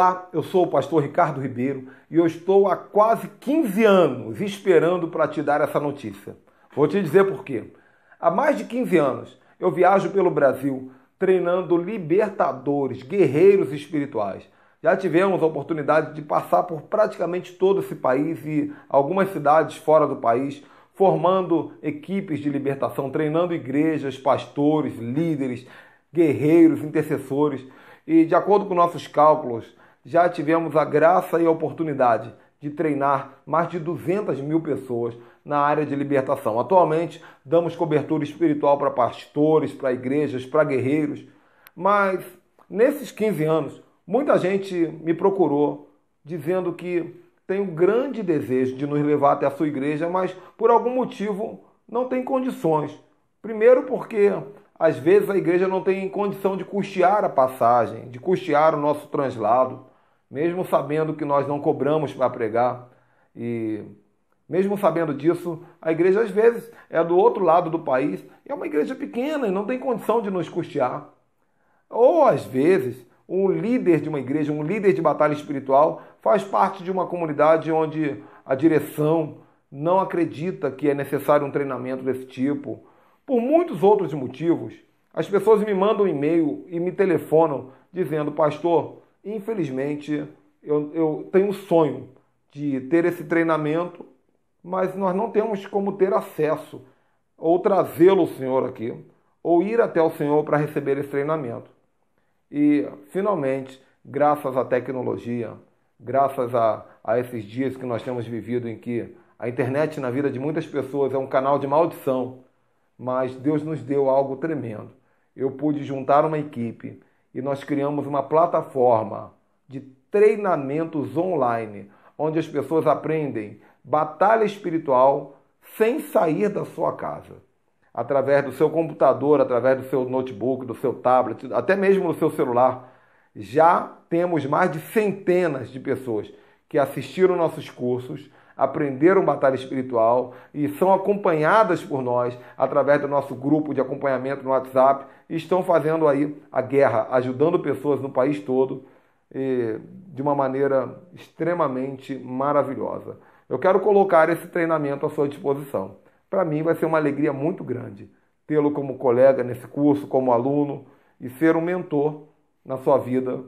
Olá, eu sou o pastor Ricardo Ribeiro e eu estou há quase 15 anos esperando para te dar essa notícia. Vou te dizer por quê. Há mais de 15 anos eu viajo pelo Brasil treinando libertadores, guerreiros espirituais. Já tivemos a oportunidade de passar por praticamente todo esse país e algumas cidades fora do país, formando equipes de libertação, treinando igrejas, pastores, líderes, guerreiros, intercessores. E de acordo com nossos cálculos, já tivemos a graça e a oportunidade de treinar mais de 200 mil pessoas na área de libertação. Atualmente, damos cobertura espiritual para pastores, para igrejas, para guerreiros, mas nesses 15 anos, muita gente me procurou dizendo que tem um grande desejo de nos levar até a sua igreja, mas por algum motivo não tem condições. Primeiro, porque às vezes a igreja não tem condição de custear a passagem, de custear o nosso translado mesmo sabendo que nós não cobramos para pregar e mesmo sabendo disso, a igreja às vezes é do outro lado do país, é uma igreja pequena e não tem condição de nos custear. Ou às vezes, um líder de uma igreja, um líder de batalha espiritual, faz parte de uma comunidade onde a direção não acredita que é necessário um treinamento desse tipo. Por muitos outros motivos, as pessoas me mandam um e-mail e me telefonam dizendo: Pastor, Infelizmente, eu, eu tenho um sonho de ter esse treinamento, mas nós não temos como ter acesso ou trazê-lo o Senhor aqui, ou ir até o Senhor para receber esse treinamento. E, finalmente, graças à tecnologia, graças a, a esses dias que nós temos vivido em que a internet na vida de muitas pessoas é um canal de maldição, mas Deus nos deu algo tremendo. Eu pude juntar uma equipe e nós criamos uma plataforma de treinamentos online, onde as pessoas aprendem batalha espiritual sem sair da sua casa. Através do seu computador, através do seu notebook, do seu tablet, até mesmo do seu celular. Já temos mais de centenas de pessoas que assistiram nossos cursos aprenderam batalha espiritual e são acompanhadas por nós através do nosso grupo de acompanhamento no WhatsApp e estão fazendo aí a guerra, ajudando pessoas no país todo de uma maneira extremamente maravilhosa. Eu quero colocar esse treinamento à sua disposição. Para mim vai ser uma alegria muito grande tê-lo como colega nesse curso, como aluno e ser um mentor na sua vida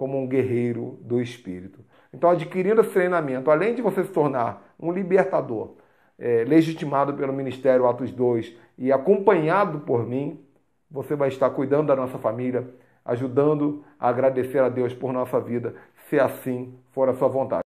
como um guerreiro do espírito. Então, adquirindo esse treinamento, além de você se tornar um libertador, é, legitimado pelo Ministério Atos 2 e acompanhado por mim, você vai estar cuidando da nossa família, ajudando a agradecer a Deus por nossa vida, se assim for a sua vontade.